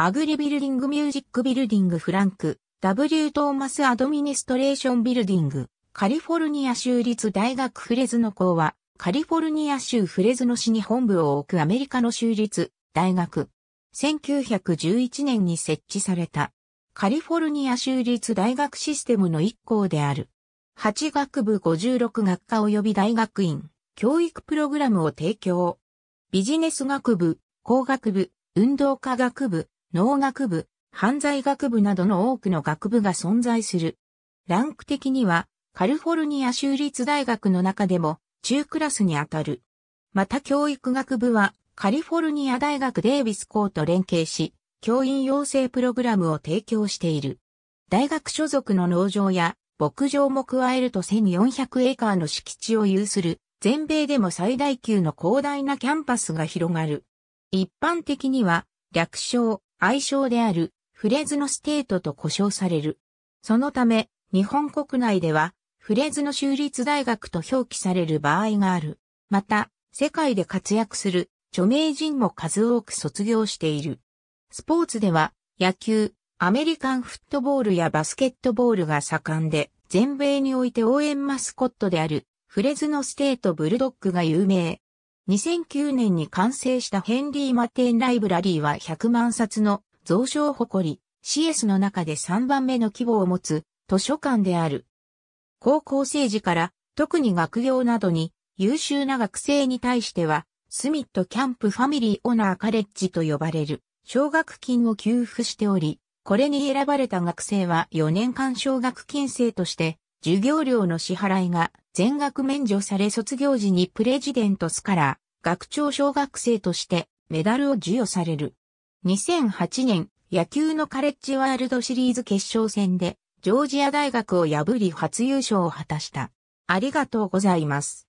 アグリビルディングミュージックビルディングフランク、W トーマスアドミニストレーションビルディング、カリフォルニア州立大学フレズノ校は、カリフォルニア州フレズノ市に本部を置くアメリカの州立大学。1911年に設置された、カリフォルニア州立大学システムの一校である。8学部56学科及び大学院、教育プログラムを提供。ビジネス学部、工学部、運動科学部、農学部、犯罪学部などの多くの学部が存在する。ランク的には、カリフォルニア州立大学の中でも中クラスにあたる。また教育学部は、カリフォルニア大学デイビス校と連携し、教員養成プログラムを提供している。大学所属の農場や牧場も加えると1400エーカーの敷地を有する全米でも最大級の広大なキャンパスが広がる。一般的には略称愛称であるフレズノステートと呼称される。そのため、日本国内ではフレズノ州立大学と表記される場合がある。また、世界で活躍する著名人も数多く卒業している。スポーツでは、野球、アメリカンフットボールやバスケットボールが盛んで、全米において応援マスコットである、フレズノステートブルドッグが有名。2009年に完成したヘンリー・マテン・ライブラリーは100万冊の蔵書を誇り、CS の中で3番目の規模を持つ図書館である。高校生時から特に学業などに優秀な学生に対しては、スミットキャンプファミリーオナーカレッジと呼ばれる奨学金を給付しており、これに選ばれた学生は4年間奨学金生として授業料の支払いが全額免除され卒業時にプレジデントスから学長小学生としてメダルを授与される。2008年野球のカレッジワールドシリーズ決勝戦でジョージア大学を破り初優勝を果たした。ありがとうございます。